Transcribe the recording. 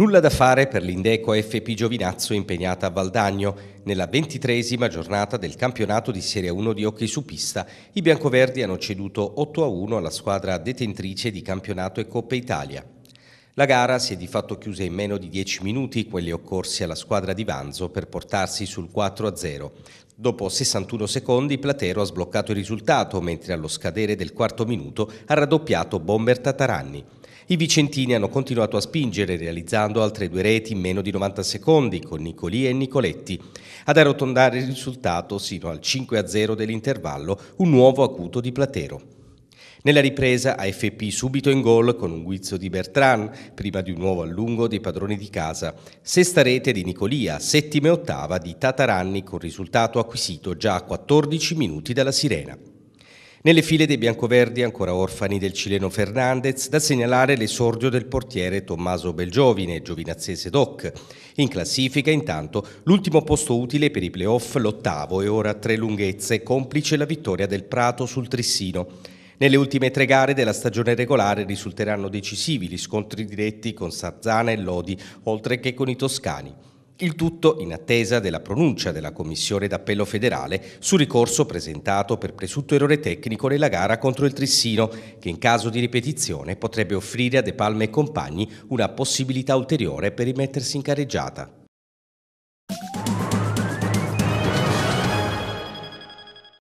Nulla da fare per l'Indeco FP Giovinazzo impegnata a Valdagno. Nella ventitresima giornata del campionato di Serie 1 di hockey su pista, i biancoverdi hanno ceduto 8-1 a alla squadra detentrice di campionato e Coppa Italia. La gara si è di fatto chiusa in meno di 10 minuti, quelli occorsi alla squadra di Vanzo per portarsi sul 4-0. Dopo 61 secondi Platero ha sbloccato il risultato, mentre allo scadere del quarto minuto ha raddoppiato Bomber Tataranni. I vicentini hanno continuato a spingere realizzando altre due reti in meno di 90 secondi con Nicoli e Nicoletti. Ad arrotondare il risultato sino al 5-0 dell'intervallo un nuovo acuto di Platero. Nella ripresa AFP subito in gol con un guizzo di Bertrand, prima di un nuovo allungo dei padroni di casa, sesta rete di Nicolia, settima e ottava di Tataranni con risultato acquisito già a 14 minuti dalla sirena. Nelle file dei biancoverdi, ancora orfani del cileno Fernandez, da segnalare l'esordio del portiere Tommaso Belgiovine, giovinazzese doc. In classifica, intanto, l'ultimo posto utile per i playoff, l'ottavo e ora tre lunghezze, complice la vittoria del Prato sul Trissino. Nelle ultime tre gare della stagione regolare risulteranno decisivi gli scontri diretti con Sarzana e Lodi, oltre che con i toscani. Il tutto in attesa della pronuncia della Commissione d'Appello federale sul ricorso presentato per presunto errore tecnico nella gara contro il Trissino, che in caso di ripetizione potrebbe offrire a De Palma e compagni una possibilità ulteriore per rimettersi in careggiata.